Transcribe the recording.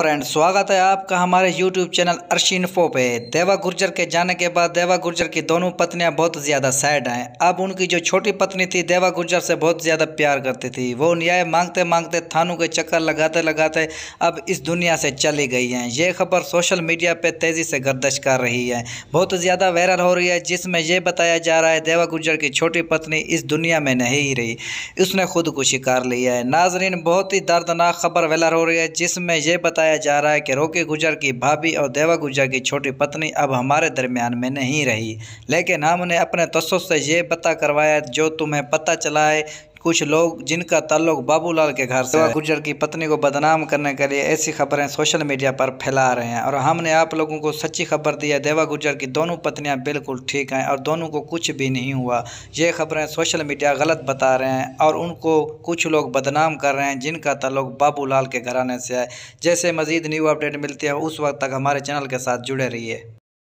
Friend स्वागत है आपका हमारे यूट्यूब चैनल अर्शीन फो पे देवा गुर्जर के जाने के बाद देवा गुर्जर की दोनों पत्नियां बहुत ज़्यादा सैड हैं अब उनकी जो छोटी पत्नी थी देवा गुर्जर से बहुत ज़्यादा प्यार करती थी वो न्याय मांगते मांगते थानों के चक्कर लगाते लगाते अब इस दुनिया से चली गई हैं ये खबर सोशल मीडिया पर तेज़ी से गर्दश कर रही है बहुत ज़्यादा वायरल हो रही है जिसमें यह बताया जा रहा है देवा गुर्जर की छोटी पत्नी इस दुनिया में नहीं रही उसने खुदकुशी कर ली है नाजरीन बहुत ही दर्दनाक खबर वायरल हो रही है जिसमें यह बताया बताया जा रहा है कि रोके गुजर की भाभी और देवा गुजर की छोटी पत्नी अब हमारे दरमियान में नहीं रही लेकिन हमने अपने तस्व से ये पता करवाया जो तुम्हें पता चला है कुछ लोग जिनका ताल्लुक बाबूलाल के घर से हाँ। गुर्जर की पत्नी को बदनाम करने के लिए ऐसी खबरें सोशल मीडिया पर फैला रहे हैं और हमने आप लोगों को सच्ची खबर दी है देवा गुर्जर की दोनों पत्नियां बिल्कुल ठीक हैं और दोनों को कुछ भी नहीं हुआ ये खबरें सोशल मीडिया गलत बता रहे हैं और उनको कुछ लोग बदनाम कर रहे हैं जिनका ताल्लुक बाबू के घराने से है जैसे मज़ीद न्यू अपडेट मिलती है उस वक्त तक हमारे चैनल के साथ जुड़े रहिए